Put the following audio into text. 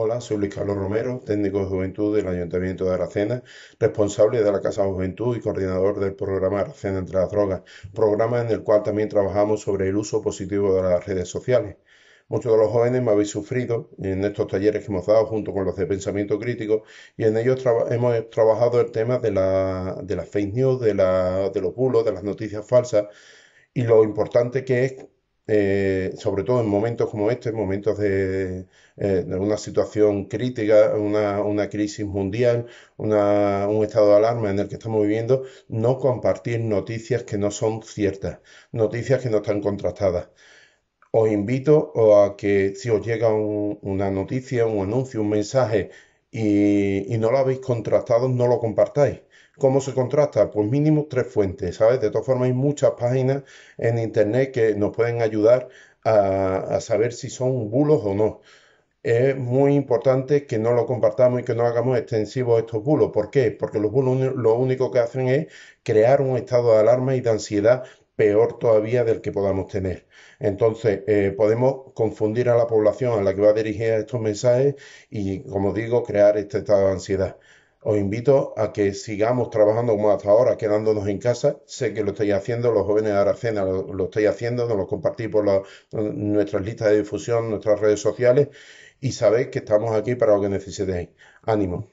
Hola, soy Luis Carlos Romero, técnico de juventud del Ayuntamiento de Aracena, responsable de la Casa de Juventud y coordinador del programa Aracena entre las drogas, programa en el cual también trabajamos sobre el uso positivo de las redes sociales. Muchos de los jóvenes me habéis sufrido en estos talleres que hemos dado junto con los de pensamiento crítico y en ellos hemos trabajado el tema de, la, las fake news, de, de los bulos, de las noticias falsas y lo importante que es eh, sobre todo en momentos como este, en momentos eh, de, una situación crítica, una, crisis mundial, un estado de alarma en el que estamos viviendo, no compartir noticias que no son ciertas, noticias que no están contrastadas. Os invito a que si os llega una noticia, un anuncio, un mensaje y, no lo habéis contrastado, no lo compartáis. ¿Cómo se contrasta? Pues mínimo tres fuentes, ¿sabes? De todas formas, hay muchas páginas en Internet que nos pueden ayudar a, a saber si son bulos o no. Es muy importante que no lo compartamos y que no hagamos extensivos estos bulos. ¿Por qué? Porque los bulos lo único que hacen es crear un estado de alarma y de ansiedad peor todavía del que podamos tener. Entonces, eh, podemos confundir a la población a la que va a dirigir estos mensajes y, como digo, crear este estado de ansiedad. Os invito a que sigamos trabajando como hasta ahora, quedándonos en casa. Sé que lo estáis haciendo, los jóvenes de Aracena lo, estáis haciendo, nos lo compartís por nuestras listas de difusión, nuestras redes sociales y sabéis que estamos aquí para lo que necesitéis. Ánimo.